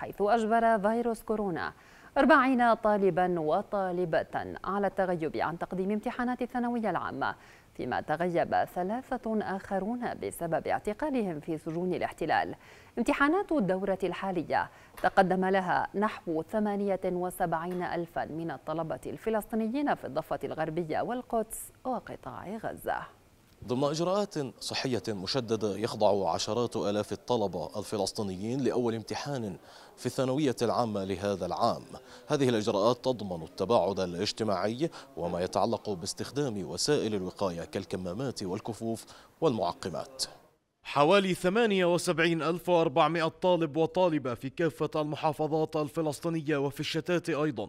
حيث أجبر فيروس كورونا 40 طالبا وطالبة على التغيب عن تقديم امتحانات الثانوية العامة فيما تغيب ثلاثة آخرون بسبب اعتقالهم في سجون الاحتلال امتحانات الدورة الحالية تقدم لها نحو 78 ألفا من الطلبة الفلسطينيين في الضفة الغربية والقدس وقطاع غزة ضمن إجراءات صحية مشددة يخضع عشرات ألاف الطلبة الفلسطينيين لأول امتحان في الثانوية العامة لهذا العام هذه الإجراءات تضمن التباعد الاجتماعي وما يتعلق باستخدام وسائل الوقاية كالكمامات والكفوف والمعقمات حوالي 78400 طالب وطالبة في كافة المحافظات الفلسطينية وفي الشتات أيضا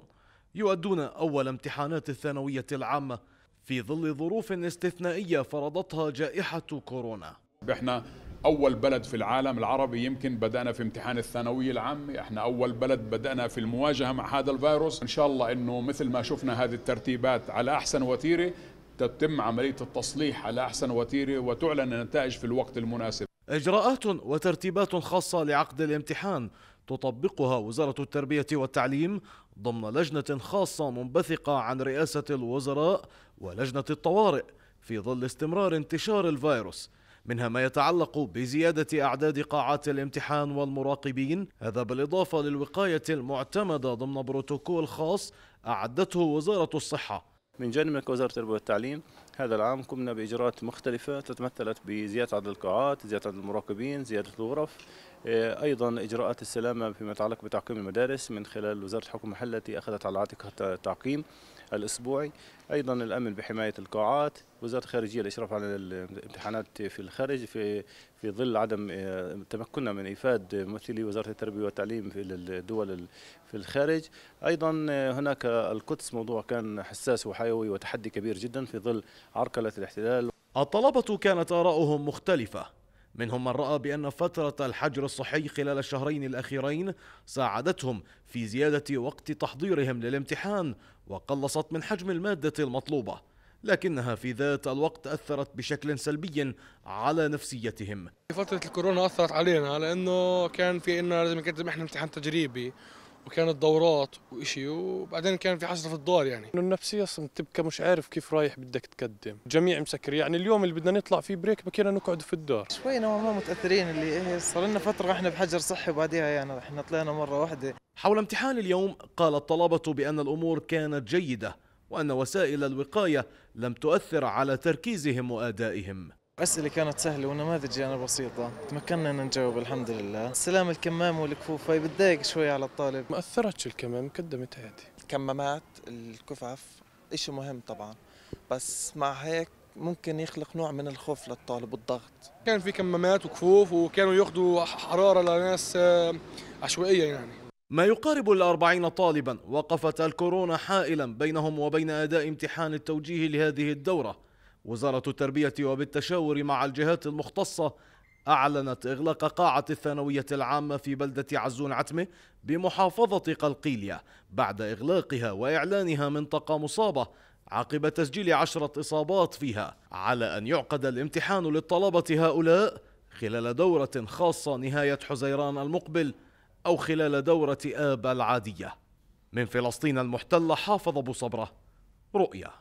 يؤدون أول امتحانات الثانوية العامة في ظل ظروف استثنائية فرضتها جائحة كورونا احنا أول بلد في العالم العربي يمكن بدأنا في امتحان الثانوية العام احنا أول بلد بدأنا في المواجهة مع هذا الفيروس إن شاء الله أنه مثل ما شفنا هذه الترتيبات على أحسن وتيرة تتم عملية التصليح على أحسن وتيرة وتعلن النتائج في الوقت المناسب إجراءات وترتيبات خاصة لعقد الامتحان تطبقها وزارة التربية والتعليم ضمن لجنة خاصة منبثقة عن رئاسة الوزراء ولجنة الطوارئ في ظل استمرار انتشار الفيروس منها ما يتعلق بزيادة أعداد قاعات الامتحان والمراقبين هذا بالإضافة للوقاية المعتمدة ضمن بروتوكول خاص أعدته وزارة الصحة من جانبنا كوزارة التربية والتعليم هذا العام قمنا بإجراءات مختلفة تتمثلت بزيادة عدد القاعات، زيادة عدد المراقبين، زيادة الغرف، آه، أيضا إجراءات السلامة فيما يتعلق بتعقيم المدارس من خلال وزارة الحكم المحلي التي أخذت على عاتقها التعقيم الأسبوعي أيضا الأمن بحماية القاعات وزارة الخارجية الإشراف على الامتحانات في الخارج في في ظل عدم آه، تمكننا من إيفاد ممثلي وزارة التربية والتعليم في الدول في الخارج أيضا آه، هناك القدس موضوع كان حساس وحيوي وتحدي كبير جدا في ظل عرقلة الاحتلال الطلبة كانت آرائهم مختلفة منهم من رأى بأن فترة الحجر الصحي خلال الشهرين الأخيرين ساعدتهم في زيادة وقت تحضيرهم للامتحان وقلصت من حجم المادة المطلوبة لكنها في ذات الوقت أثرت بشكل سلبي على نفسيتهم فترة الكورونا أثرت علينا لأنه كان في إنه لازم نقدم إحنا امتحان تجريبي وكانت دورات وإشي وبعدين كان في حسرة في الدار يعني انه النفسية اصلا تبكى مش عارف كيف رايح بدك تقدم جميع مسكر يعني اليوم اللي بدنا نطلع فيه بريك بكينا نقعد في الدار شوي نوعا ما متأثرين اللي إيه، صار لنا فترة احنا بحجر صحي وبعديها يعني احنا طلعنا مرة واحدة حول امتحان اليوم قال الطلبة بأن الأمور كانت جيدة وأن وسائل الوقاية لم تؤثر على تركيزهم وأدائهم أسئلة كانت سهلة ونماذج يعني بسيطة تمكنا أن نجاوب الحمد لله سلام الكمام والكفوف هاي طيب، بتضايق شوي على الطالب ما أثرتش الكمام قدمت عادي الكمامات الكفاف إشي مهم طبعا بس مع هيك ممكن يخلق نوع من الخوف للطالب والضغط كان في كمامات وكفوف وكانوا ياخذوا حرارة لناس آه، عشوائية يعني ما يقارب الأربعين طالبا وقفت الكورونا حائلا بينهم وبين أداء امتحان التوجيه لهذه الدورة وزارة التربية وبالتشاور مع الجهات المختصة أعلنت إغلاق قاعة الثانوية العامة في بلدة عزون عتمة بمحافظة قلقيلية بعد إغلاقها وإعلانها منطقة مصابة عقب تسجيل عشرة إصابات فيها على أن يعقد الامتحان للطلبة هؤلاء خلال دورة خاصة نهاية حزيران المقبل أو خلال دورة آب العادية من فلسطين المحتلة حافظ أبو صبرة رؤيا